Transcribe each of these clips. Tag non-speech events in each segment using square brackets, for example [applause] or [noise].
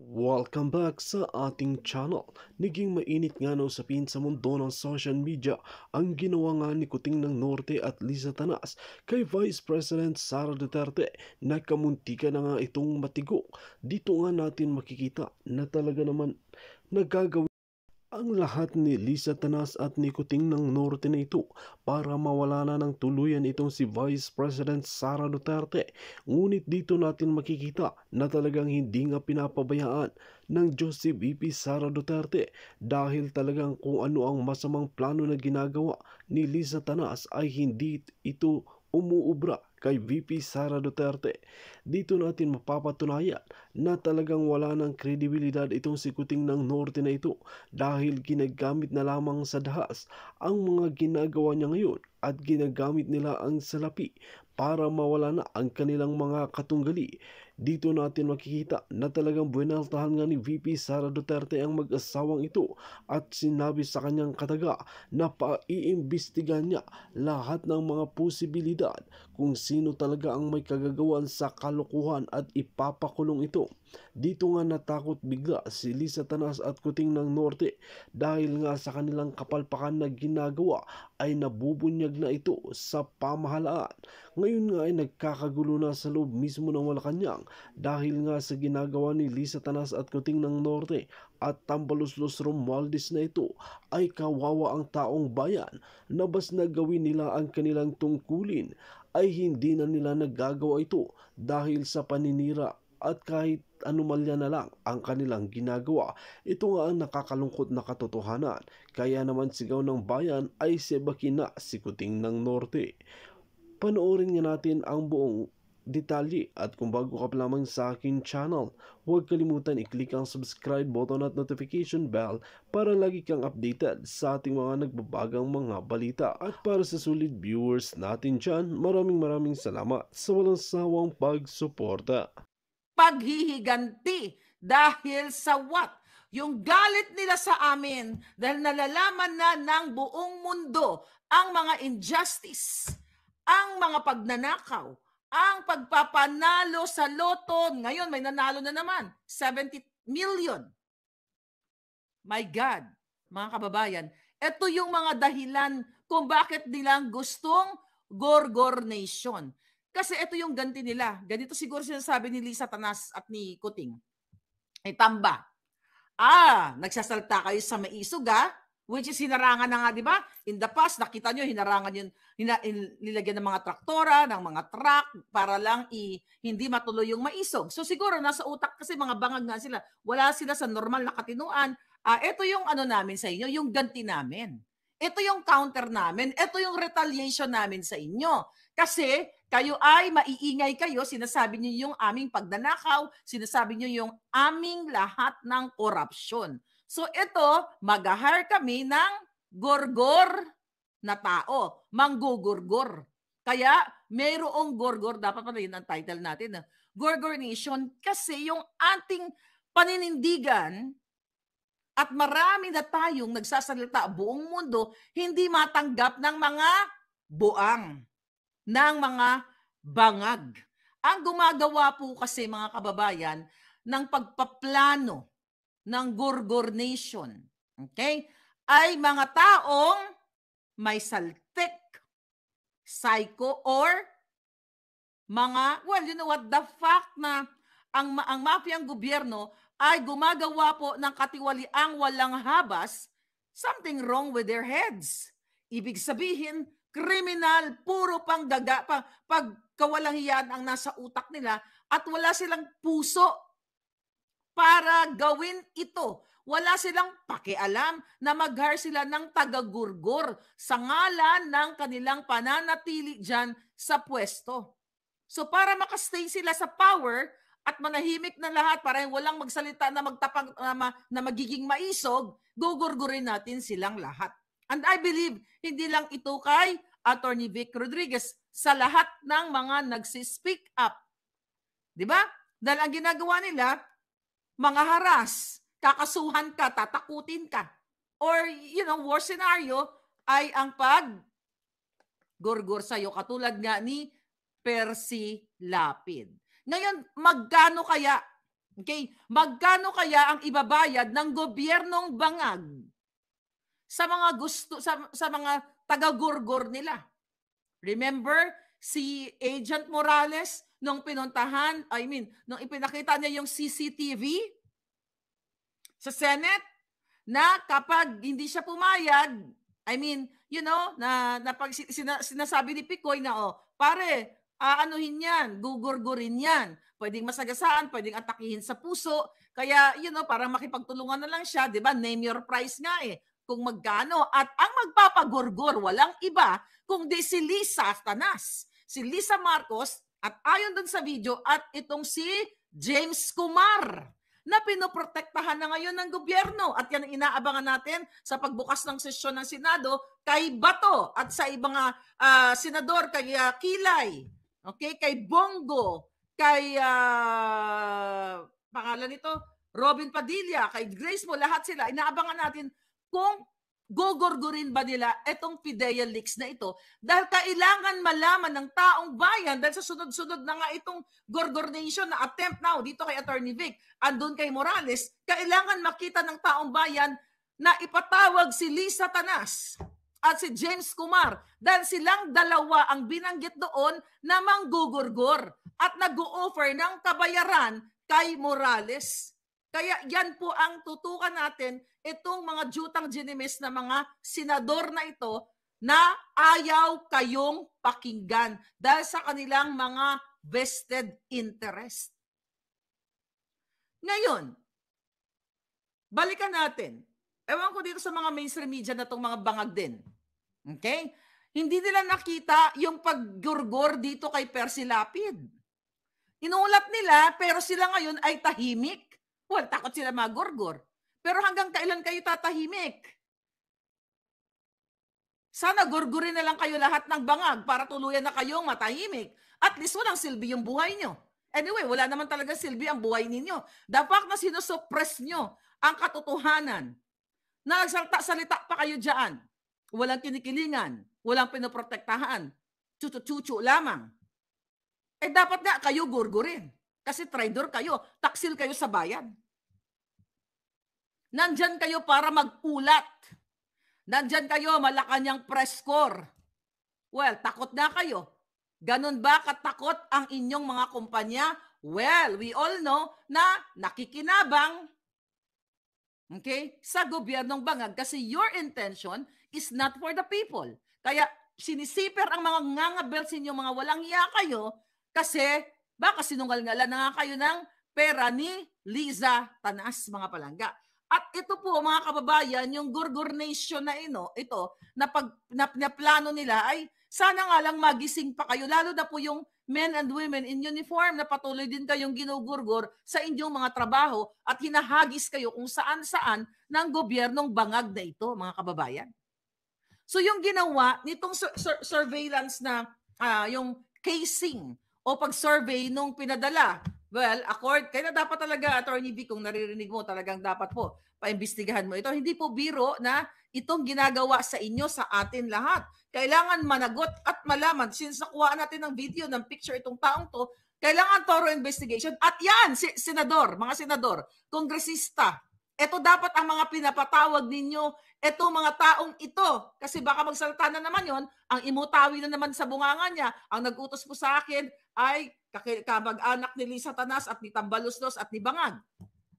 Welcome back sa ating channel. Naging mainit nga ng sapin sa mundo ng social media ang ginawa nga ni Kuting ng Norte at Lisa Tanas kay Vice President Sara Duterte na kamuntika na nga itong matigo. Dito nga natin makikita na talaga naman nagagawin ang lahat ni Lisa Tanas at ni Kuting ng Norte na ito para mawala na ng tuluyan itong si Vice President Sara Duterte. Ngunit dito natin makikita na talagang hindi nga pinapabayaan ng Diyos si VP Sara Duterte dahil talagang kung ano ang masamang plano na ginagawa ni Lisa Tanas ay hindi ito umuubra kay VP Sara Duterte. Dito natin mapapatunayan na talagang wala ng kredibilidad itong sikuting ng norte na ito dahil ginagamit na lamang sa dahas ang mga ginagawa niya ngayon at ginagamit nila ang salapi para mawala na ang kanilang mga katunggali dito natin makikita na talagang buenaltahan nga ni VP Sara Duterte ang mag-asawang ito at sinabi sa kanyang kataga na paiimbestigan niya lahat ng mga posibilidad kung sino talaga ang may kagagawan sa kalokohan at ipapakulong ito. Dito nga natakot bigla si Lisa Tanas at Kuting ng Norte dahil nga sa kanilang kapalpakan na ginagawa ay nabubunyag na ito sa pamahalaan. Ngayon nga ay nagkakagulo na sa loob mismo ng Malacanang dahil nga sa ginagawa ni Lisa Tanas at Kuting ng Norte at Tambaluslos Romualdez na ito ay kawawa ang taong bayan na bas na gawin nila ang kanilang tungkulin ay hindi na nila nagagawa ito dahil sa paninira at kahit anomalya na lang ang kanilang ginagawa. Ito nga ang nakakalungkot na katotohanan. Kaya naman sigaw ng bayan ay sebakin na sikuting ng norte. Panoorin nga natin ang buong detalye at kung bago ka pa lamang sa akin channel, huwag kalimutan i-click ang subscribe button at notification bell para lagi kang updated sa ating mga nagbabagang mga balita. At para sa solid viewers natin dyan, maraming maraming salamat sa walang sawang pagsuporta paghihiganti dahil sa what? Yung galit nila sa amin dahil nalalaman na ng buong mundo ang mga injustice, ang mga pagnanakaw, ang pagpapanalo sa loto. Ngayon may nanalo na naman, 70 million. My God, mga kababayan, ito yung mga dahilan kung bakit nilang gustong Gorgor Nation. Kasi ito yung ganti nila. Ganito siguro sinasabi ni Lisa Tanas at ni Kuting. Eh, tamba. Ah, nagsasalta kayo sa maisog ah. Which is hinarangan na nga, di ba? In the past, nakita nyo, hinarangan yung hina, in, nilagyan ng mga traktora, ng mga truck, para lang i, hindi matuloy yung maisog. So siguro, nasa utak kasi mga bangag nga sila. Wala sila sa normal na katinuan. Ah, ito yung ano namin sa inyo, yung ganti namin. Ito yung counter namin. Ito yung retaliation namin sa inyo. Kasi kayo ay maiingay kayo, sinasabi niyo yung aming pagdanakaw, sinasabi niyo yung aming lahat ng korupsyon. So ito, mag-hire kami ng gorgor na tao, manggugurgor. Kaya mayroong gorgor, dapat pala yun ang title natin, ah. Gorgor Nation, kasi yung ating paninindigan at marami na tayong nagsasalita buong mundo, hindi matanggap ng mga buang ng mga bangag. Ang gumagawa po kasi mga kababayan ng pagpaplano ng Gurgur Nation, okay, ay mga taong may saltik, psycho or mga, well, you know what, the fact na ang, ang mafiyang gobyerno ay gumagawa po ng katiwaliang walang habas, something wrong with their heads. Ibig sabihin, kriminal, puro panggaga, pang, pagkawalang hiyan ang nasa utak nila at wala silang puso para gawin ito. Wala silang pakialam na maghar sila ng tagagurgor sa ngalan ng kanilang pananatili dyan sa pwesto. So para makastay sila sa power at manahimik na lahat para walang magsalita na magtapang na, na magiging maisog, gugurgurin natin silang lahat. And I believe, hindi lang ito kay Attorney Vic Rodriguez, sa lahat ng mga nagsispeak up. Di ba? Dahil ang ginagawa nila, mga haras, kakasuhan ka, tatakutin ka. Or, you know, worst scenario ay ang pag gurgur sa'yo, katulad nga ni Percy Lapid. Ngayon, magkano kaya, okay, magkano kaya ang ibabayad ng gobyernong bangag sa mga gusto sa, sa mga taga-gurgur nila. Remember si Agent Morales nung pinuntahan, I mean, nung ipinakita niya yung CCTV sa Senate na kapag hindi siya pumayag, I mean, you know, na, na pag sina, sinasabi ni Picoy na, oh, pare, aanuhin yan, gugurgurin yan. Pwedeng masagasaan, pwedeng atakihin sa puso. Kaya, you know, parang makipagtulungan na lang siya, di ba? Name your price nga eh kung magkano. At ang magpapagurgor, walang iba, kundi si Lisa Tanas. Si Lisa Marcos, at ayon dun sa video, at itong si James Kumar na pinoprotektahan na ngayon ng gobyerno. At yan ang inaabangan natin sa pagbukas ng sesyon ng Senado kay Bato at sa ibang uh, senador, kay uh, Kilay, okay, kay Bongo, kay uh, pangalan nito, Robin Padilla, kay Grace mo, lahat sila. Inaabangan natin kung gogorgorin ba nila itong PIDEA leaks na ito dahil kailangan malaman ng taong bayan dahil sa sunod-sunod na nga itong gorgornation na attempt now dito kay Attorney Vic andun kay Morales, kailangan makita ng taong bayan na ipatawag si Lisa Tanas at si James Kumar dahil silang dalawa ang binanggit doon na manggugurgor at nag-o-offer ng kabayaran kay Morales. Kaya yan po ang tutukan natin itong mga jutang ginimis na mga senador na ito na ayaw kayong pakinggan dahil sa kanilang mga vested interest. Ngayon, balikan natin. Ewan ko dito sa mga mainstream media na itong mga bangag din. Okay? Hindi nila nakita yung paggurgor dito kay Percy Lapid. Inulat nila pero sila ngayon ay tahimik. Well, takot sila magurgor. Pero hanggang kailan kayo tatahimik? Sana gurgurin na lang kayo lahat ng bangag para tuluyan na kayong matahimik. At least walang silbi yung buhay nyo. Anyway, wala naman talaga silbi ang buhay ninyo. The fact na sinusuppress nyo ang katotohanan na nagsalita-salita pa kayo dyan. Walang kinikilingan, walang pinoprotektahan. Chuchu-chuchu lamang. Eh dapat nga kayo gurgurin. Kasi traitor kayo, taksil kayo sa bayan. Nandyan kayo para mag-ulat. Nandyan kayo, Malacanang press score. Well, takot na kayo. Ganun ba katakot ang inyong mga kumpanya? Well, we all know na nakikinabang okay, sa gobyernong bangag kasi your intention is not for the people. Kaya sinisiper ang mga ngangabel sa inyo, mga walang iya kayo kasi baka sinungal-ngalan na nga kayo ng pera ni Liza Tanas, mga palangga. At ito po mga kababayan, yung Gurgur Nation na ino, ito na, pag, na, na plano nila ay sana nga lang magising pa kayo lalo na po yung men and women in uniform na patuloy din kayong ginugurgor sa inyong mga trabaho at hinahagis kayo kung saan-saan ng gobyernong bangag na ito mga kababayan. So yung ginawa nitong sur- sur- surveillance na uh, yung casing o pag-survey nung pinadala Well, accord, kaya dapat talaga, Attorney V, kung naririnig mo, talagang dapat po, paimbestigahan mo ito. Hindi po biro na itong ginagawa sa inyo, sa atin lahat. Kailangan managot at malaman, since nakuha natin ng video, ng picture itong taong to, kailangan thorough investigation. At yan, si, senador, mga senador, kongresista, ito dapat ang mga pinapatawag ninyo, ito mga taong ito. Kasi baka magsalita na naman yon ang imutawi na naman sa bunganga niya, ang nagutos po sa akin, ay kamag-anak ni Lisa Tanas at ni Tambalusnos at ni Bangag.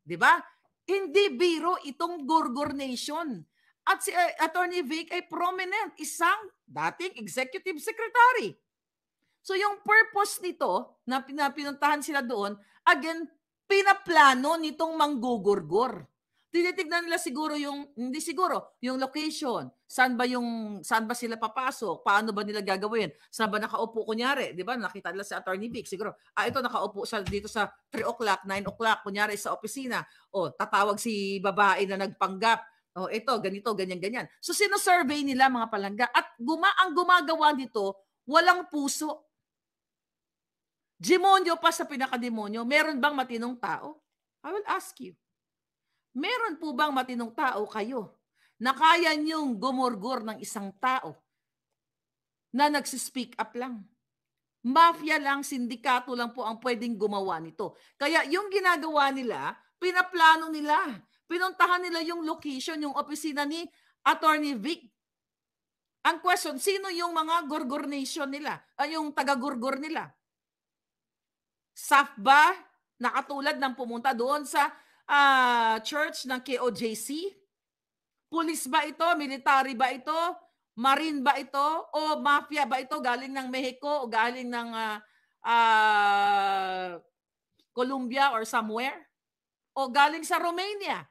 'Di ba? Hindi biro itong Gorgor Nation. At si uh, Attorney Vic ay prominent, isang dating executive secretary. So yung purpose nito na pinuntahan sila doon, again, pinaplano nitong manggugurgor tinitignan nila siguro yung hindi siguro yung location, saan ba yung saan ba sila papasok, paano ba nila gagawin, saan ba nakaupo kunyari, 'di ba? Nakita nila si Attorney Vic siguro. Ah, ito nakaupo sa dito sa 3 o'clock, 9 o'clock kunyari sa opisina. O tatawag si babae na nagpanggap. Oh, ito, ganito, ganyan, ganyan. So sino-survey nila mga palangga at guma ang gumagawa dito, walang puso. Demonyo pa sa pinakademonyo. Meron bang matinong tao? I will ask you. Meron po bang matinong tao kayo na kaya niyong gumurgur ng isang tao na nagsispeak up lang? Mafia lang, sindikato lang po ang pwedeng gumawa nito. Kaya yung ginagawa nila, pinaplano nila. Pinuntahan nila yung location, yung opisina ni Attorney Vic. Ang question, sino yung mga gorgor nation nila? Ay, ah, yung taga gorgor nila? SAF ba? Nakatulad ng pumunta doon sa uh, church ng KOJC? Pulis ba ito? Military ba ito? Marine ba ito? O mafia ba ito? Galing ng Mexico o galing ng uh, uh, Colombia or somewhere? O galing sa Romania?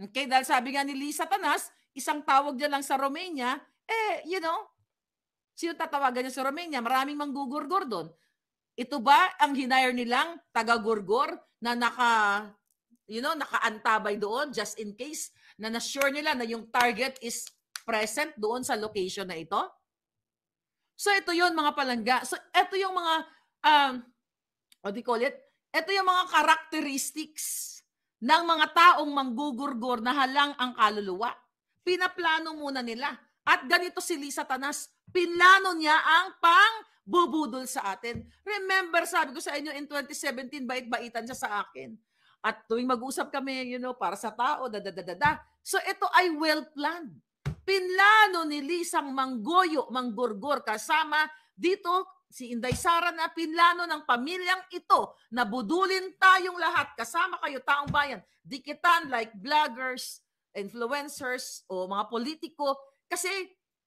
Okay, dahil sabi nga ni Lisa Tanas, isang tawag dyan lang sa Romania, eh, you know, sino tatawagan niya sa Romania? Maraming manggugurgur doon. Ito ba ang hinire nilang taga-gurgur na naka you know, nakaantabay doon just in case na na-sure nila na yung target is present doon sa location na ito? So ito yon mga palangga. So ito yung mga, um, what do you call it? Ito yung mga characteristics ng mga taong manggugurgor na halang ang kaluluwa. Pinaplano muna nila. At ganito si Lisa Tanas, pinlano niya ang pang bubudol sa atin. Remember, sabi ko sa inyo, in 2017, bait-baitan siya sa akin. At tuwing mag-usap kami, you know, para sa tao, dadadadada. So ito ay well-planned. Pinlano ni Lisang Manggoyo, Manggurgor, kasama dito si Inday Sara na pinlano ng pamilyang ito na budulin tayong lahat, kasama kayo taong bayan, dikitan like vloggers, influencers o mga politiko kasi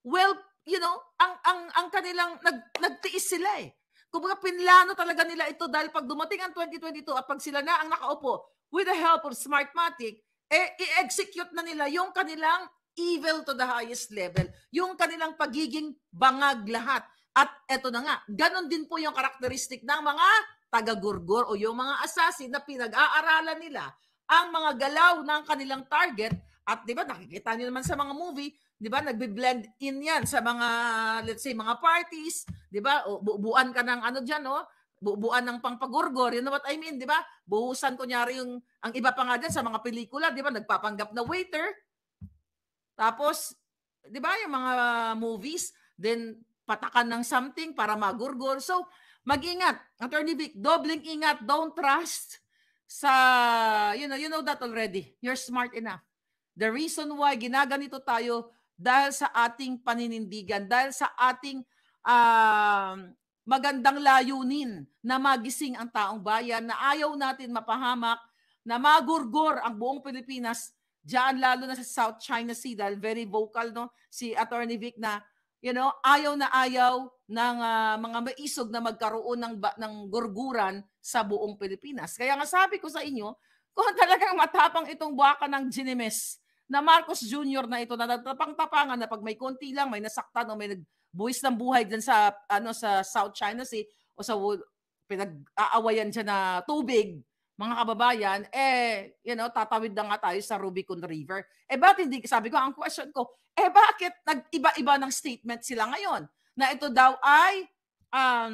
well, you know, ang ang ang kanilang nag, nagtiis sila eh. Kumbaga pinlano talaga nila ito dahil pag dumating ang 2022 at pag sila na ang nakaupo with the help of Smartmatic, eh, i-execute na nila yung kanilang evil to the highest level. Yung kanilang pagiging bangag lahat. At eto na nga, ganun din po yung karakteristik ng mga taga-gurgur o yung mga assassin na pinag-aaralan nila ang mga galaw ng kanilang target at 'di ba nakikita niyo naman sa mga movie, 'di ba nagbe-blend in 'yan sa mga let's say mga parties, 'di ba? Bubuan ka ng ano diyan, oh, bubuan ng pangpagurgor. You know what I mean, 'di ba? Buhusan kunyari yung ang iba pa nga dyan sa mga pelikula, 'di ba? Nagpapanggap na waiter. Tapos, 'di ba, yung mga movies, then patakan ng something para magurgor. So, mag-ingat. Attorney Vic, doubling ingat, don't trust sa you know, you know that already. You're smart enough. The reason why ginaganito tayo dahil sa ating paninindigan, dahil sa ating uh, magandang layunin na magising ang taong bayan, na ayaw natin mapahamak, na magurgor ang buong Pilipinas, diyan lalo na sa South China Sea dahil very vocal no si Attorney Vic na you know ayaw na ayaw ng uh, mga maisog na magkaroon ng ng gurguran sa buong Pilipinas. Kaya nga sabi ko sa inyo, kung [laughs] talagang matapang itong buwaka ng Ginemes na Marcos Jr. na ito na nagtapang-tapangan na pag may konti lang, may nasaktan o may nagbuwis ng buhay dyan sa, ano, sa South China Sea o sa pinag-aawayan siya na tubig, mga kababayan, eh, you know, tatawid na nga tayo sa Rubicon River. Eh, bakit hindi, sabi ko, ang question ko, eh, bakit nag-iba-iba ng statement sila ngayon? Na ito daw ay um,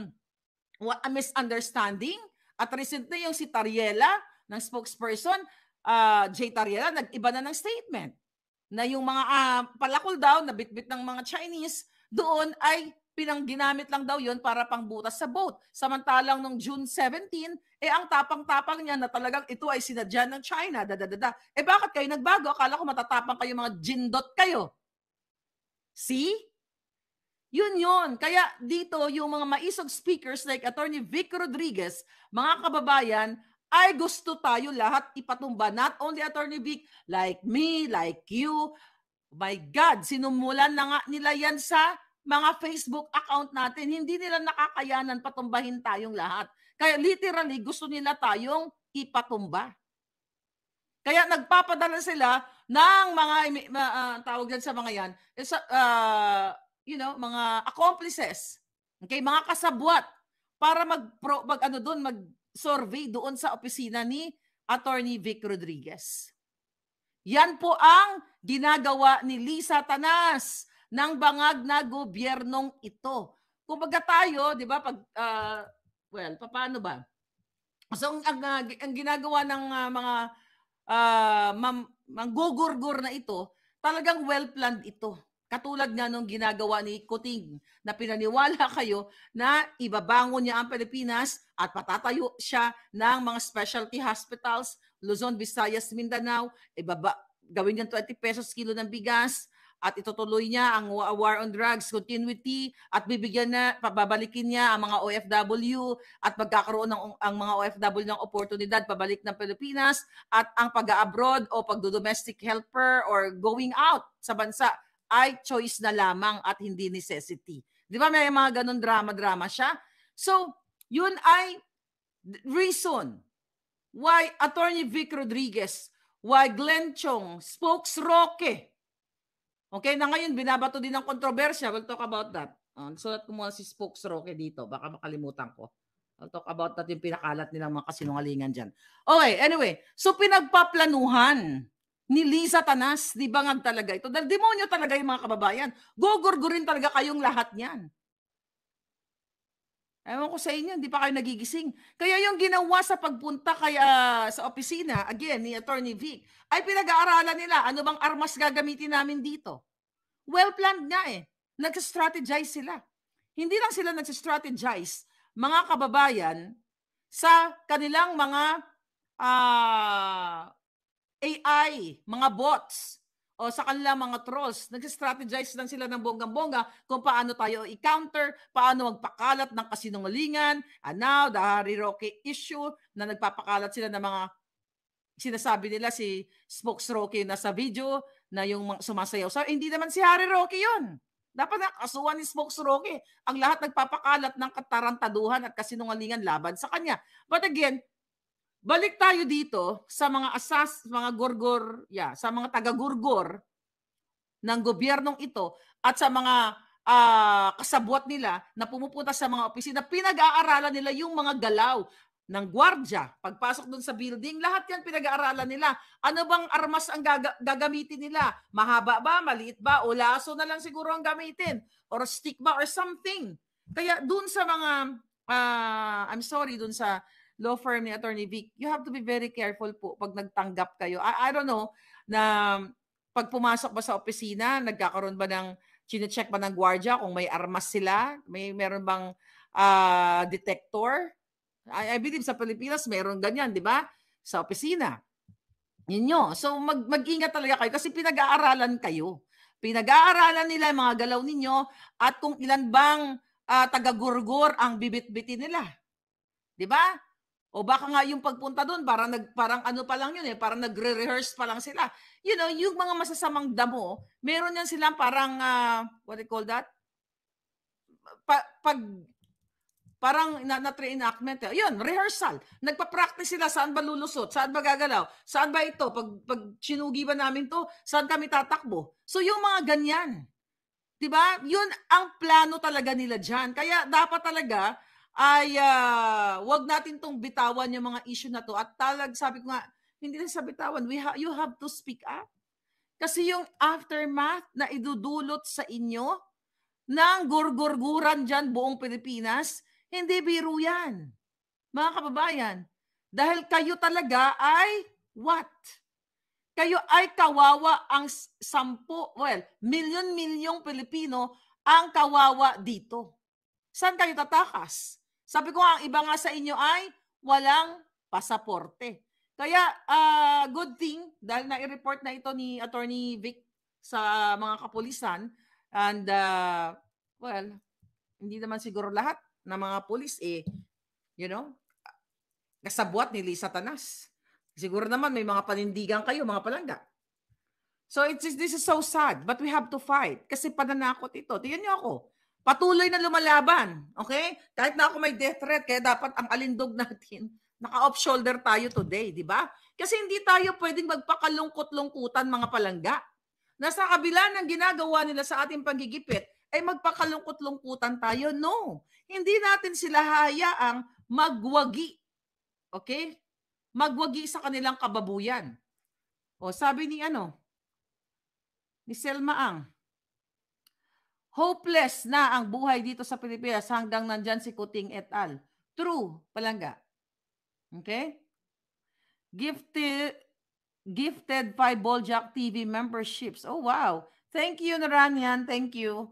a misunderstanding at recently yung si Tariela ng spokesperson uh, ah, Jay Tariela, nag-iba na ng statement na yung mga uh, palakol daw na bitbit ng mga Chinese doon ay pinang ginamit lang daw yon para pangbutas sa boat. Samantalang nung June 17, eh ang tapang-tapang niya na talagang ito ay sinadya ng China, dadadada. Eh bakit kayo nagbago? Akala ko matatapang kayo mga jindot kayo. See? Yun yun. Kaya dito, yung mga maisog speakers like Attorney Vic Rodriguez, mga kababayan, ay gusto tayo lahat ipatumba. Not only Attorney Vic, like me, like you. My God, sinumulan na nga nila yan sa mga Facebook account natin. Hindi nila nakakayanan patumbahin tayong lahat. Kaya literally, gusto nila tayong ipatumba. Kaya nagpapadala sila ng mga, uh, tawag yan sa mga yan, uh, you know, mga accomplices. Okay, mga kasabwat para mag, pro, mag ano doon, mag survey doon sa opisina ni Attorney Vic Rodriguez. Yan po ang ginagawa ni Lisa Tanas ng bangag na gobyernong ito. Kumbaga tayo, 'di ba, pag uh, well, paano ba? So ang ang, ang ginagawa ng uh, mga uh, mam, manggugurgur na ito, talagang well planned ito. Katulad nga nung ginagawa ni Kuting na pinaniwala [laughs] kayo na ibabangon niya ang Pilipinas at patatayo siya ng mga specialty hospitals, Luzon, Visayas, Mindanao, ibaba, gawin niya 20 pesos kilo ng bigas, at itutuloy niya ang war on drugs continuity at bibigyan na pababalikin niya ang mga OFW at magkakaroon ng ang mga OFW ng oportunidad pabalik ng Pilipinas at ang pag-abroad o pagdo-domestic helper or going out sa bansa ay choice na lamang at hindi necessity. Di ba may mga ganun drama-drama siya? So, yun ay reason why Attorney Vic Rodriguez, why Glenn Chong, spokes Roque. Okay, na ngayon binabato din ng kontrobersya. We'll talk about that. Um, ah, sulat ko muna si spokes Roque dito. Baka makalimutan ko. I'll talk about that yung pinakalat nilang mga kasinungalingan dyan. Okay, anyway. So pinagpaplanuhan ni Lisa Tanas, di ba nga talaga ito? Dahil demonyo talaga yung mga kababayan. Gogurgurin talaga kayong lahat niyan. Ewan ko sa inyo, hindi pa kayo nagigising. Kaya yung ginawa sa pagpunta kaya ah, sa opisina, again, ni Attorney Vic, ay pinag-aaralan nila ano bang armas gagamitin namin dito. Well-planned nga eh. Nag-strategize sila. Hindi lang sila nag-strategize, mga kababayan, sa kanilang mga uh, AI, mga bots, o sa kanila mga trolls, nag-strategize lang sila ng bonggang-bongga kung paano tayo i-counter, paano magpakalat ng kasinungalingan, and now the Harry Roque issue na nagpapakalat sila ng mga sinasabi nila si Spokes Roque na sa video na yung sumasayaw. So, hindi naman si Harry Roque yun. Dapat nakasuhan ni Spokes Roque ang lahat nagpapakalat ng katarantaduhan at kasinungalingan laban sa kanya. But again, Balik tayo dito sa mga asas, mga gorgor, yeah, sa mga taga-gorgor ng gobyernong ito at sa mga uh, kasabwat nila na pumupunta sa mga opisina, pinag-aaralan nila yung mga galaw ng gwardya. Pagpasok doon sa building, lahat yan pinag-aaralan nila. Ano bang armas ang gaga- gagamitin nila? Mahaba ba? Maliit ba? O laso na lang siguro ang gamitin? Or stick ba? Or something. Kaya doon sa mga, uh, I'm sorry, doon sa law firm ni Attorney Vic, you have to be very careful po pag nagtanggap kayo. I, I don't know na pag pumasok ba sa opisina, nagkakaroon ba ng chine-check ba ng gwardiya kung may armas sila, may meron bang uh, detector? I, I believe sa Pilipinas meron ganyan, di ba? Sa opisina. Yun nyo. So mag, mag-ingat talaga kayo kasi pinag-aaralan kayo. Pinag-aaralan nila mga galaw ninyo at kung ilan bang uh, taga-gurgur ang bibit-bitin nila. Di ba? O baka nga yung pagpunta doon, para nag, parang ano pa lang yun eh, parang nagre-rehearse pa lang sila. You know, yung mga masasamang damo, meron yan silang parang, uh, what do you call that? Pa, pag, parang na, na reenactment. Eh. Yun, rehearsal. Nagpa-practice sila saan ba lulusot, saan ba gagalaw, saan ba ito, pag, pag sinugi ba namin to, saan kami tatakbo. So yung mga ganyan, 'di ba? 'Yun ang plano talaga nila diyan. Kaya dapat talaga ay uh, wag natin tong bitawan yung mga issue na to. At talag sabi ko nga, hindi na sa bitawan. We ha- you have to speak up. Kasi yung aftermath na idudulot sa inyo ng gurgurguran dyan buong Pilipinas, hindi biro yan. Mga kababayan, dahil kayo talaga ay what? Kayo ay kawawa ang sampu, well, milyon-milyong Pilipino ang kawawa dito. Saan kayo tatakas? Sabi ko ang iba nga sa inyo ay walang pasaporte. Kaya uh, good thing dahil na-report na ito ni Attorney Vic sa mga kapulisan and uh, well, hindi naman siguro lahat ng mga pulis eh you know, kasabwat ni Lisa Tanas. Siguro naman may mga panindigan kayo, mga palangga. So it's this is so sad, but we have to fight kasi pananakot ito. Tingnan niyo ako patuloy na lumalaban. Okay? Kahit na ako may death threat, kaya dapat ang alindog [laughs] natin, naka-off shoulder tayo today, di ba? Kasi hindi tayo pwedeng magpakalungkot-lungkutan mga palangga. Nasa kabila ng ginagawa nila sa ating panggigipit, ay magpakalungkot-lungkutan tayo. No. Hindi natin sila hayaang magwagi. Okay? Magwagi sa kanilang kababuyan. O sabi ni ano? Ni Selma Ang, Hopeless na ang buhay dito sa Pilipinas hanggang nandyan si Kuting et al. True, palangga. Okay? Gifted, gifted five Boljack TV memberships. Oh, wow. Thank you, Naranyan. Thank you.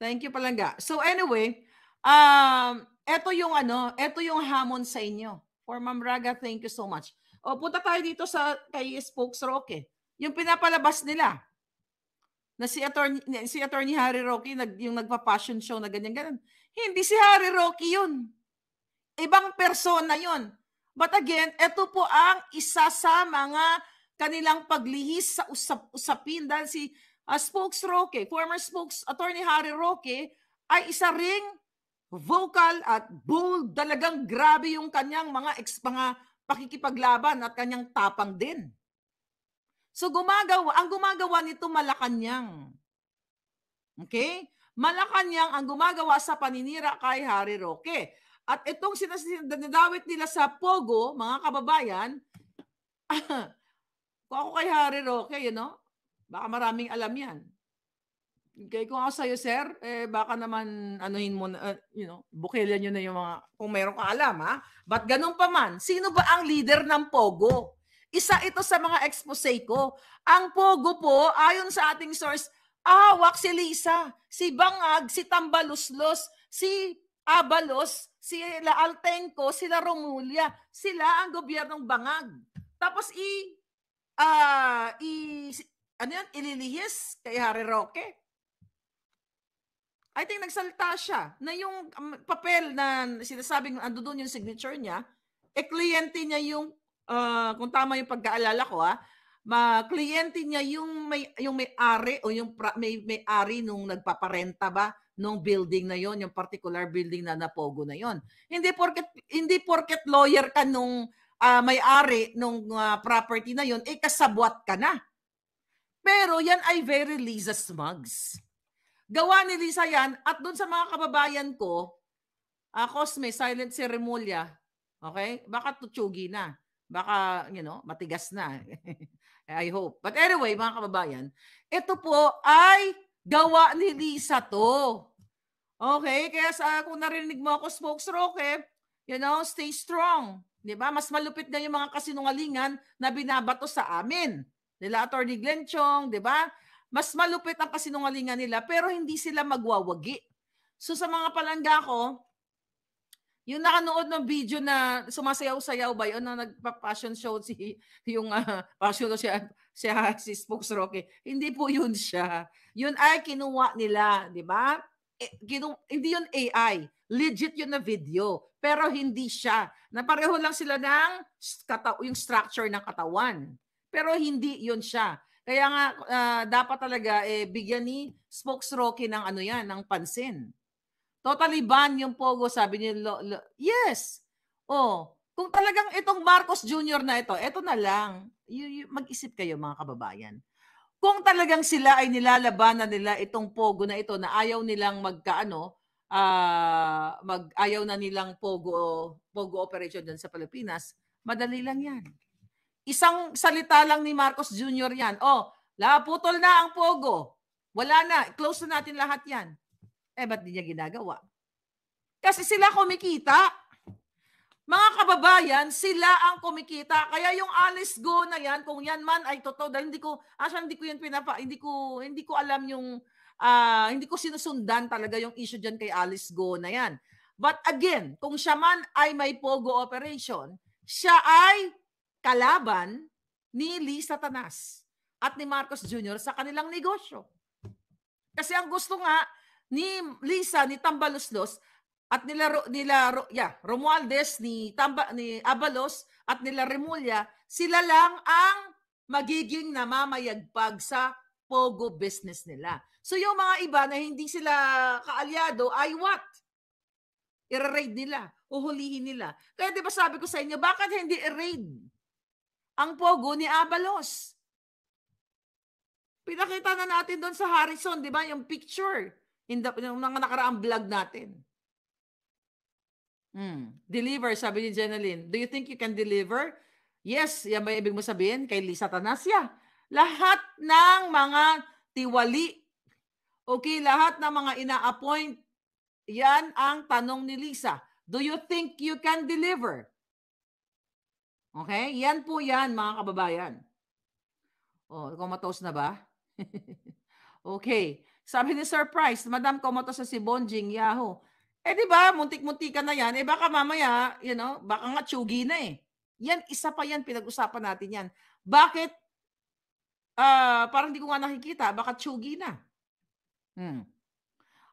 Thank you, palangga. So anyway, um, eto yung ano, eto yung hamon sa inyo. For Ma'am Raga, thank you so much. O, oh, punta tayo dito sa kay Spokes Roque. Yung pinapalabas nila, na si attorney si attorney Harry Rocky nag yung nagpa-fashion show na ganyan ganyan. Hindi si Harry Rocky 'yun. Ibang persona 'yun. But again, ito po ang isa sa mga kanilang paglihis sa usap usapin dahil si uh, Spokes Roque, former Spokes attorney Harry Roque ay isa ring vocal at bold, talagang grabe yung kanyang mga ex, mga pakikipaglaban at kanyang tapang din. So gumagawa, ang gumagawa nito Malacanang. Okay? Malacanang ang gumagawa sa paninira kay Harry Roque. At itong sinadawit nila sa Pogo, mga kababayan, [laughs] kung ako kay Harry Roque, you know, baka maraming alam yan. Okay, kung ako sa'yo, sir, eh, baka naman, anuhin mo na, uh, you know, bukelyan nyo na yung mga, kung meron ka alam, ha? Ba't ganun pa man? Sino ba ang leader ng Pogo? Isa ito sa mga expose ko. Ang Pogo po, ayon sa ating source, ahawak si Lisa, si Bangag, si Tambaluslos, si Abalos, si sila Altenco, sila Romulia, sila ang gobyernong Bangag. Tapos i uh, i ano yan, ililihis kay Harry Roque. I think nagsalta siya na yung um, papel na sinasabing ando doon yung signature niya, e kliyente niya yung uh, kung tama yung pagkaalala ko ha, ah, ma kliyente niya yung may yung may-ari o yung pra, may may-ari nung nagpaparenta ba nung building na yon, yung particular building na napogo na yon. Hindi porket hindi porket lawyer ka nung uh, may-ari nung uh, property na yon, eh ka na. Pero yan ay very Lisa Smugs. Gawa ni Lisa yan at doon sa mga kababayan ko, uh, Cosme, Silent Ceremolya, okay? Baka tutsugi na Baka, you know, matigas na. [laughs] I hope. But anyway, mga kababayan, ito po ay gawa ni Lisa to. Okay? Kaya sa, kung narinig mo ako, Smokes Roque, eh, you know, stay strong. Di ba? Mas malupit na yung mga kasinungalingan na binabato sa amin. Nila Atty. Glenn Chong, di ba? Mas malupit ang kasinungalingan nila pero hindi sila magwawagi. So sa mga palangga ko, yung nakanood ng video na sumasayaw-sayaw ba yun na nagpa-passion show si yung uh, ah, passion show siya, siya ah, si Spokes Rocky. Hindi po yun siya. Yun ay kinuha nila, di ba? E, hindi yun AI. Legit yun na video. Pero hindi siya. Na pareho lang sila ng katao, yung structure ng katawan. Pero hindi yun siya. Kaya nga, uh, dapat talaga eh, bigyan ni Spokes Rocky ng ano yan, ng pansin. Totally ban yung Pogo, sabi niya. Lo, lo. Yes. Oh, kung talagang itong Marcos Jr. na ito, ito na lang. Y- y- mag-isip kayo mga kababayan. Kung talagang sila ay nilalabanan nila itong Pogo na ito na ayaw nilang magkaano, uh, mag ayaw na nilang Pogo, Pogo operation dyan sa Pilipinas, madali lang yan. Isang salita lang ni Marcos Jr. yan. Oh, laputol na ang Pogo. Wala na. Close na natin lahat yan. Eh, ba't di niya ginagawa? Kasi sila kumikita. Mga kababayan, sila ang kumikita. Kaya yung honest go na yan, kung yan man ay totoo, dahil hindi ko, actually hindi ko yun pinapa, hindi ko, hindi ko alam yung, uh, hindi ko sinusundan talaga yung issue dyan kay Alice Go na yan. But again, kung siya man ay may POGO operation, siya ay kalaban ni Lisa Tanas at ni Marcos Jr. sa kanilang negosyo. Kasi ang gusto nga, ni Lisa ni Tambaloslos at nila nila yeah, Romualdez ni Tamba ni Abalos at nila Remulla, sila lang ang magiging namamayagpag sa pogo business nila. So yung mga iba na hindi sila kaalyado ay what? I-raid nila, uhulihin nila. Kaya 'di ba sabi ko sa inyo, bakit hindi i-raid ang pogo ni Abalos? Pinakita na natin doon sa Harrison, 'di ba, yung picture in the, yung mga nakaraang vlog natin. Mm. Deliver, sabi ni Jeneline. Do you think you can deliver? Yes, yan ba ibig mo sabihin? Kay Lisa Tanasia. Lahat ng mga tiwali. Okay, lahat ng mga ina-appoint. Yan ang tanong ni Lisa. Do you think you can deliver? Okay? Yan po yan, mga kababayan. Oh, comatose na ba? [laughs] okay. Sabi ni Surprise, Madam, kumoto sa si Bonjing, Yahoo. Eh di ba, muntik-muntik ka na yan. Eh baka mamaya, you know, baka nga tsugi na eh. Yan, isa pa yan, pinag-usapan natin yan. Bakit? Uh, parang hindi ko nga nakikita, baka chugi na. Hmm.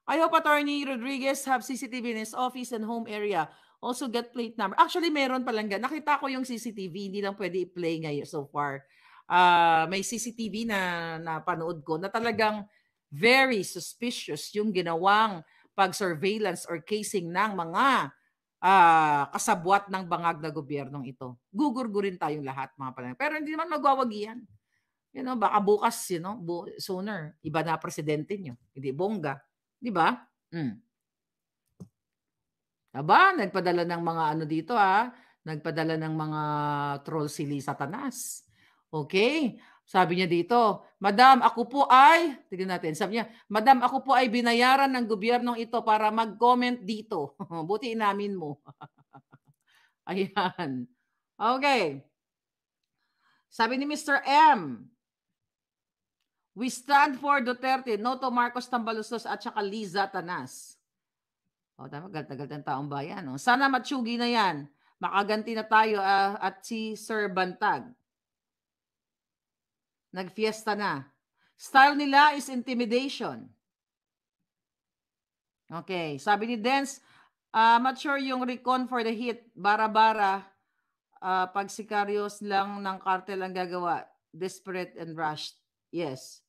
I hope Attorney Rodriguez have CCTV in his office and home area. Also get plate number. Actually, meron pa lang Nakita ko yung CCTV, hindi lang pwede i-play ngayon so far. Uh, may CCTV na napanood ko na talagang very suspicious yung ginawang pag-surveillance or casing ng mga uh, kasabwat ng bangag na gobyernong ito. Gugurgurin tayong lahat mga palang. Pero hindi naman magwawagian. You know, baka bukas, you know, bu- sooner, iba na presidente nyo. Hindi, bongga. Di ba? Mm. Aba, nagpadala ng mga ano dito ha. Ah. Nagpadala ng mga troll si Lisa Tanas. Okay? Sabi niya dito, Madam, ako po ay, tignan natin, sabi niya, Madam, ako po ay binayaran ng gobyernong ito para mag-comment dito. [laughs] Buti inamin mo. [laughs] Ayan. Okay. Sabi ni Mr. M, We stand for Duterte, no to Marcos Tambalustos at saka Liza Tanas. O, oh, tama, galtagal ng taong bayan. O, oh. sana matsugi na yan. Makaganti na tayo uh, at si Sir Bantag. Nagfiesta na. Style nila is intimidation. Okay, sabi ni Dance, uh, mature yung recon for the hit. Bara-bara, uh, pag sikarios lang ng cartel ang gagawa. Desperate and rushed. Yes.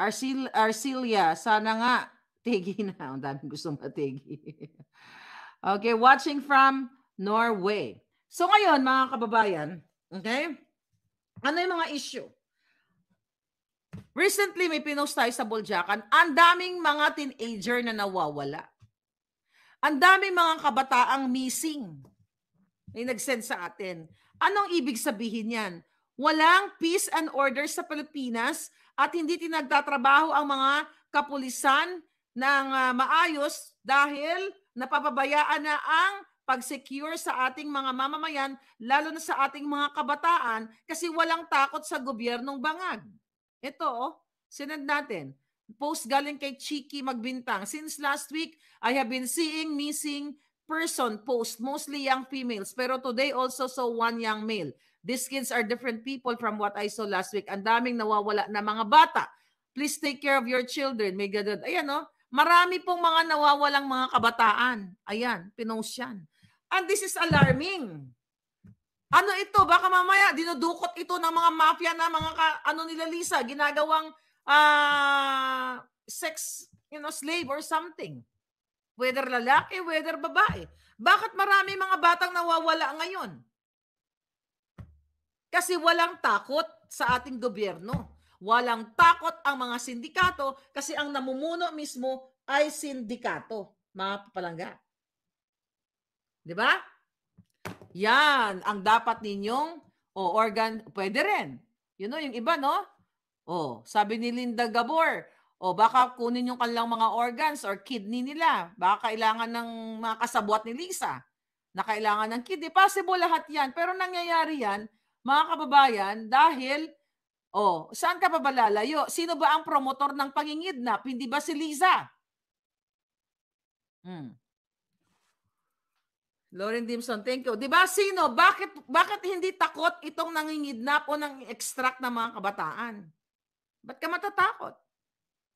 Arcil Arcilia, sana nga. [laughs] Tigi na. Ang daming gustong matigi. [laughs] okay, watching from Norway. So ngayon, mga kababayan, okay? Ano yung mga issue? Recently, may pinost tayo sa Buljakan. Ang daming mga teenager na nawawala. Ang daming mga kabataang missing may nag-send sa atin. Anong ibig sabihin yan? Walang peace and order sa Pilipinas at hindi tinagtatrabaho ang mga kapulisan ng uh, maayos dahil napapabayaan na ang pag-secure sa ating mga mamamayan, lalo na sa ating mga kabataan, kasi walang takot sa gobyernong bangag. Ito, oh, sinad natin. Post galing kay Chiki Magbintang. Since last week, I have been seeing missing person post, mostly young females. Pero today also saw one young male. These kids are different people from what I saw last week. Ang daming nawawala na mga bata. Please take care of your children. May ganun. Ayan, oh. Marami pong mga nawawalang mga kabataan. Ayan, pinost yan. And this is alarming. Ano ito? Baka mamaya dinudukot ito ng mga mafia na mga ka, ano nila Lisa, ginagawang uh, sex you know, slave or something. Whether lalaki, whether babae. Bakit marami mga batang nawawala ngayon? Kasi walang takot sa ating gobyerno. Walang takot ang mga sindikato kasi ang namumuno mismo ay sindikato, mga papalangga. Di ba? Yan, ang dapat ninyong o oh, organ, pwede rin. You know, yung iba, no? Oh, sabi ni Linda Gabor, o oh, baka kunin yung kanilang mga organs or kidney nila. Baka kailangan ng mga kasabwat ni Lisa na kailangan ng kidney. Possible lahat yan. Pero nangyayari yan, mga kababayan, dahil, oh, saan ka pa ba lalayo? Sino ba ang promotor ng pangingidnap? Hindi ba si Lisa? Hmm. Lauren Dimson, thank you. 'Di ba sino? Bakit bakit hindi takot itong nangingidnap o nang extract ng mga kabataan? Ba't ka matatakot?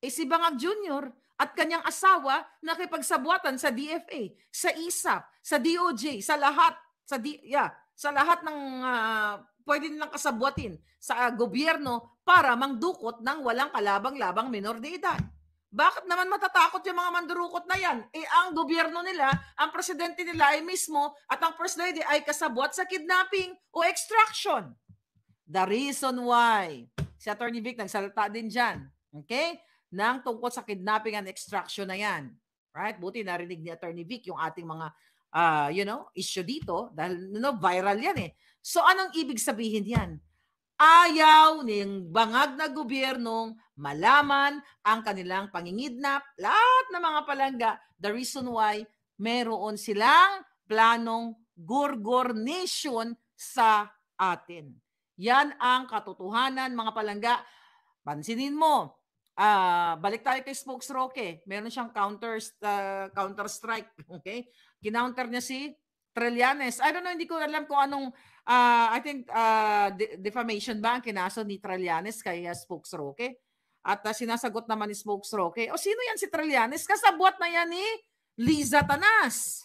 Eh si Bangag Jr. at kanyang asawa nakipagsabuatan sa DFA, sa ISAP, e sa DOJ, sa lahat, sa D, yeah, sa lahat ng uh, pwede nilang kasabuatin sa ah, gobyerno para mangdukot ng walang kalabang-labang minor de edad. Bakit naman matatakot yung mga mandurukot na yan? Eh ang gobyerno nila, ang presidente nila ay mismo at ang first lady ay kasabwat sa kidnapping o extraction. The reason why. Si Attorney Vic nagsalita din dyan. Okay? Nang tungkol sa kidnapping and extraction na yan. Right? Buti narinig ni Attorney Vic yung ating mga uh, you know, issue dito dahil you know, viral yan eh. So anong ibig sabihin yan? Ayaw ng bangag na gobyernong malaman ang kanilang pangingidnap, lahat ng mga palangga, the reason why meron silang planong gurgur nation sa atin. Yan ang katotohanan mga palangga. Pansinin mo, uh, balik tayo kay Spokes Roque. Meron siyang counter, uh, counter strike. [laughs] Okay? Kinounter niya si Trillanes. I don't know, hindi ko alam kung anong, uh, I think, uh, defamation ba ang kinaso ni Trillanes kay uh, Spokes Roque. At uh, sinasagot naman ni Smokes Roque, o sino yan si Trillanes? Kasabwat na yan ni Liza Tanas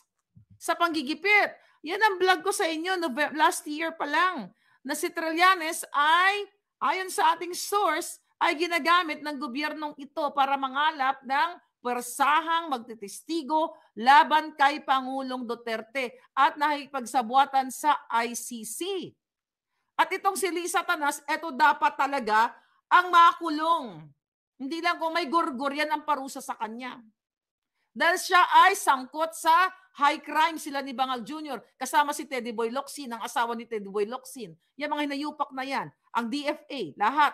sa panggigipit. Yan ang vlog ko sa inyo no, last year pa lang na si Trillanes ay ayon sa ating source ay ginagamit ng gobyernong ito para mangalap ng pwersahang magtitestigo laban kay Pangulong Duterte at nakipagsabwatan sa ICC. At itong si Lisa Tanas, ito dapat talaga ang makulong. Hindi lang kung may gurgur, yan ang parusa sa kanya. Dahil siya ay sangkot sa high crime sila ni Bangal Jr. Kasama si Teddy Boy Locsin, ang asawa ni Teddy Boy Locsin. Yung mga hinayupak na yan, ang DFA, lahat.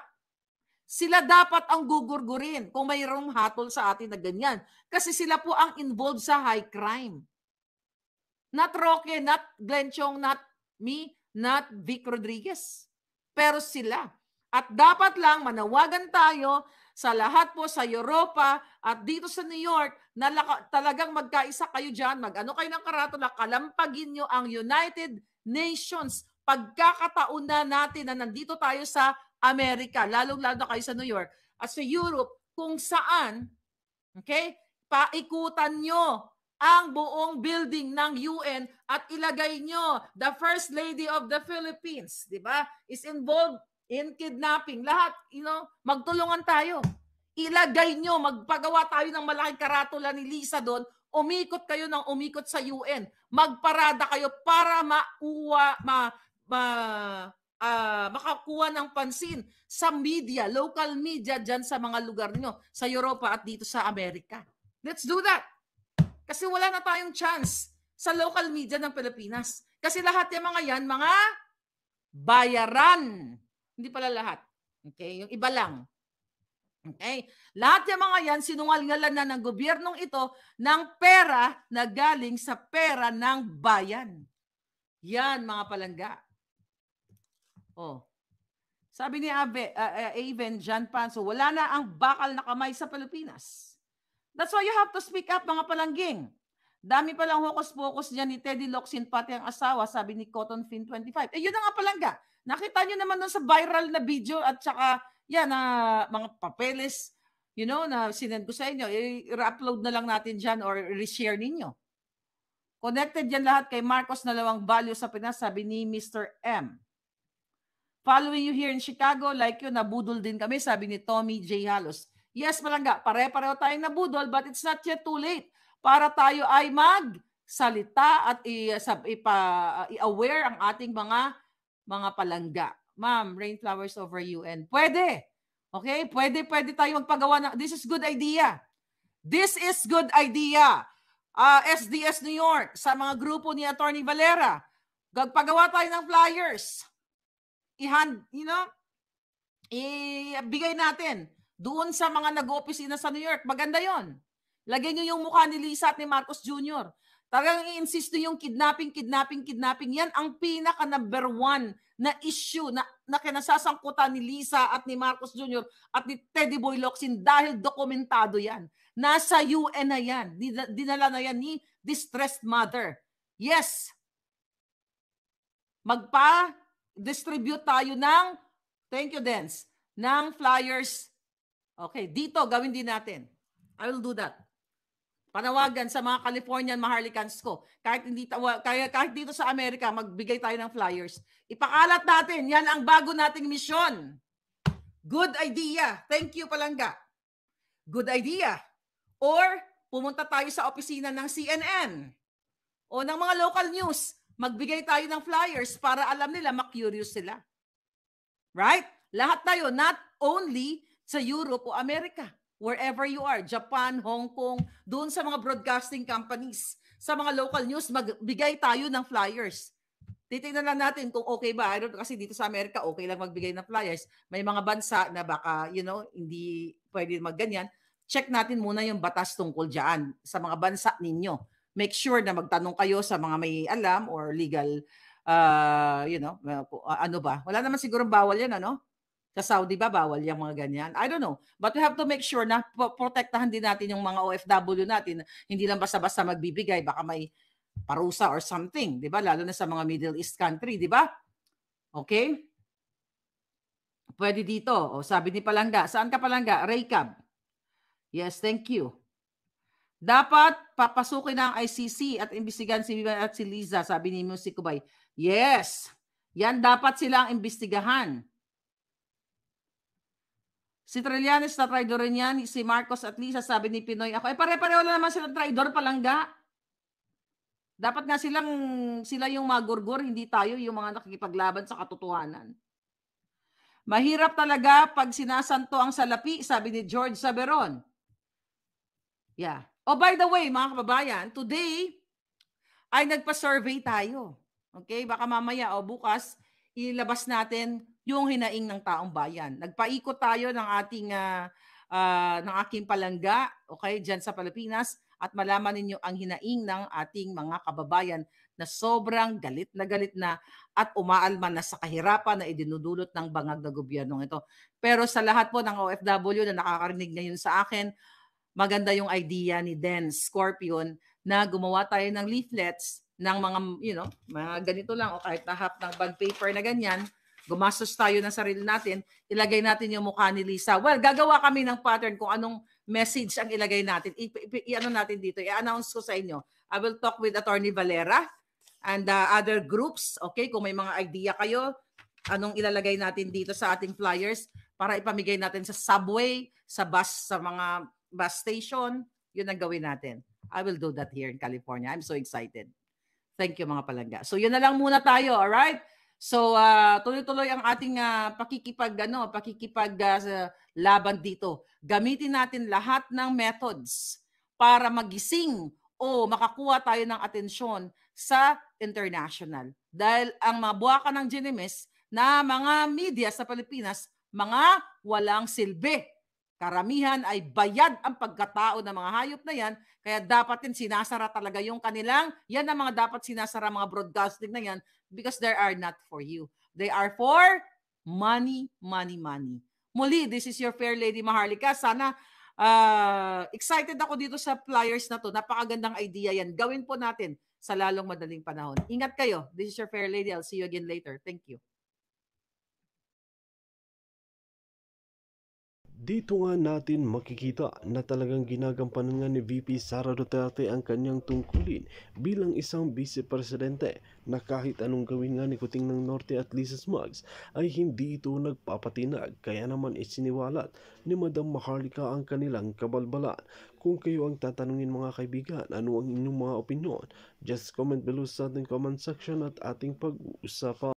Sila dapat ang gugurgurin kung mayroong hatol sa atin na ganyan. Kasi sila po ang involved sa high crime. Not Roque, not Glenn Chong, not me, not Vic Rodriguez. Pero sila. At dapat lang manawagan tayo sa lahat po sa Europa at dito sa New York na talagang magkaisa kayo dyan, mag-ano kayo ng karatula, kalampagin nyo ang United Nations. Pagkakataon na natin na nandito tayo sa Amerika, lalong-lalo na kayo sa New York at sa Europe, kung saan, okay, paikutan nyo ang buong building ng UN at ilagay nyo the First Lady of the Philippines, di ba, is involved in kidnapping, lahat, you know, magtulungan tayo. Ilagay nyo, magpagawa tayo ng malaking karatula ni Lisa doon, umikot kayo ng umikot sa UN. Magparada kayo para mauwa, ma, ma, uh, makakuha ng pansin sa media, local media dyan sa mga lugar nyo, sa Europa at dito sa Amerika. Let's do that. Kasi wala na tayong chance sa local media ng Pilipinas. Kasi lahat ng mga yan, mga bayaran hindi pala lahat. Okay? Yung iba lang. Okay? Lahat ng mga yan, sinungalingalan na ng gobyernong ito ng pera na galing sa pera ng bayan. Yan, mga palangga. Oh. Sabi ni Abe, uh, uh, Aven John Panso, wala na ang bakal na kamay sa Pilipinas. That's why you have to speak up, mga palangging. Dami palang hokus-pokus dyan ni Teddy Locsin, pati ang asawa, sabi ni Cotton Fin 25. Eh, yun na nga palangga. Nakita nyo naman nun sa viral na video at saka yan na uh, mga papeles you know, na sinend ko sa inyo, i-upload na lang natin dyan or reshare ninyo. Connected yan lahat kay Marcos na lawang value sa Pinas, sabi ni Mr. M. Following you here in Chicago, like you, nabudol din kami, sabi ni Tommy J. Halos. Yes, malangga, pare-pareho tayong nabudol but it's not yet too late para tayo ay mag salita at i- ipa- i-aware ang ating mga mga palangga. Ma'am, rain flowers over UN. Pwede. Okay? Pwede, pwede tayo magpagawa ng, this is good idea. This is good idea. Uh, ah, SDS New York, sa mga grupo ni Attorney Valera, gagpagawa tayo ng flyers. I-hand, you know, ibigay natin doon sa mga nag-opisina sa New York. Maganda yon. Lagyan nyo yung mukha ni Lisa at ni Marcos Jr. Parang i-insist yung kidnapping, kidnapping, kidnapping. Yan ang pinaka number one na issue na, na kinasasangkutan ni Lisa at ni Marcos Jr. at ni Teddy Boy Locsin dahil dokumentado yan. Nasa UN na yan. Dinala na yan ni distressed mother. Yes. Magpa-distribute tayo ng, thank you, Dance, ng flyers. Okay, dito, gawin din natin. I will do that panawagan sa mga Californian Maharlicans ko. Kahit, hindi, kahit, kahit dito sa Amerika, magbigay tayo ng flyers. Ipakalat natin. Yan ang bago nating misyon. Good idea. Thank you, Palangga. Good idea. Or pumunta tayo sa opisina ng CNN o ng mga local news. Magbigay tayo ng flyers para alam nila, makurious sila. Right? Lahat tayo, not only sa Europe o Amerika wherever you are, Japan, Hong Kong, doon sa mga broadcasting companies, sa mga local news, magbigay tayo ng flyers. Titingnan lang natin kung okay ba. I don't, kasi dito sa Amerika, okay lang magbigay ng flyers. May mga bansa na baka, you know, hindi pwede magganyan. Check natin muna yung batas tungkol dyan sa mga bansa ninyo. Make sure na magtanong kayo sa mga may alam or legal, uh, you know, uh, ano ba. Wala naman siguro bawal yan, ano? Ka-Saudi ba bawal yung mga ganyan? I don't know. But we have to make sure na protektahan din natin yung mga OFW natin. Hindi lang basta-basta magbibigay. Baka may parusa or something, 'di ba? Lalo na sa mga Middle East country, 'di ba? Okay? Pwede dito. O, sabi ni Palanga. saan ka Palangga? Raycab. Yes, thank you. Dapat papasukin na ang ICC at imbestigahan si Vivian at si Liza, sabi ni Music Kubay. Yes. Yan dapat sila ang imbestigahan. Si Trillanes na traidor rin yan. Si Marcos at Lisa, sabi ni Pinoy ako. Eh pare-pareho na naman sila traidor palangga. Dapat nga silang, sila yung magurgur, hindi tayo yung mga nakikipaglaban sa katotohanan. Mahirap talaga pag sinasanto ang salapi, sabi ni George Saberon. Yeah. Oh, by the way, mga kababayan, today ay nagpa-survey tayo. Okay, baka mamaya o oh, bukas ilabas natin yung hinaing ng taong bayan. Nagpaikot tayo ng ating uh, uh, ng aking palangga, okay, diyan sa Pilipinas at malaman ninyo ang hinaing ng ating mga kababayan na sobrang galit na galit na at umaalma na sa kahirapan na idinudulot ng bangag na gobyernong ito. Pero sa lahat po ng OFW na nakakarinig ngayon sa akin, maganda yung idea ni Den Scorpion na gumawa tayo ng leaflets ng mga, you know, mga ganito lang o kahit na half ng bag paper na ganyan gumastos tayo ng sarili natin, ilagay natin yung mukha ni Lisa. Well, gagawa kami ng pattern kung anong message ang ilagay natin. I-ano natin dito, i-announce ko sa inyo. I will talk with Attorney Valera and uh, other groups, okay? Kung may mga idea kayo, anong ilalagay natin dito sa ating flyers para ipamigay natin sa subway, sa bus, sa mga bus station, yun ang gawin natin. I will do that here in California. I'm so excited. Thank you mga palangga. So yun na lang muna tayo, all right? So uh, tuloy-tuloy ang ating uh, pakikipag ano, pakikipag uh, laban dito. Gamitin natin lahat ng methods para magising o makakuha tayo ng atensyon sa international. Dahil ang mabuakan ng Genemis na mga media sa Pilipinas, mga walang silbi Karamihan ay bayad ang pagkatao ng mga hayop na yan, kaya dapat din sinasara talaga yung kanilang, yan ang mga dapat sinasara mga broadcasting na yan because they are not for you. They are for money, money, money. Muli, this is your fair lady Maharlika. Sana uh, excited ako dito sa flyers na to. Napakagandang idea yan. Gawin po natin sa lalong madaling panahon. Ingat kayo. This is your fair lady. I'll see you again later. Thank you. Dito nga natin makikita na talagang ginagampanan nga ni VP Sara Duterte ang kanyang tungkulin bilang isang vice presidente na kahit anong gawin nga ni Kuting ng Norte at Lisa Smugs ay hindi ito nagpapatinag kaya naman isiniwalat ni Madam Maharlika ang kanilang kabalbalan. Kung kayo ang tatanungin mga kaibigan ano ang inyong mga opinion, just comment below sa ating comment section at ating pag-uusapan.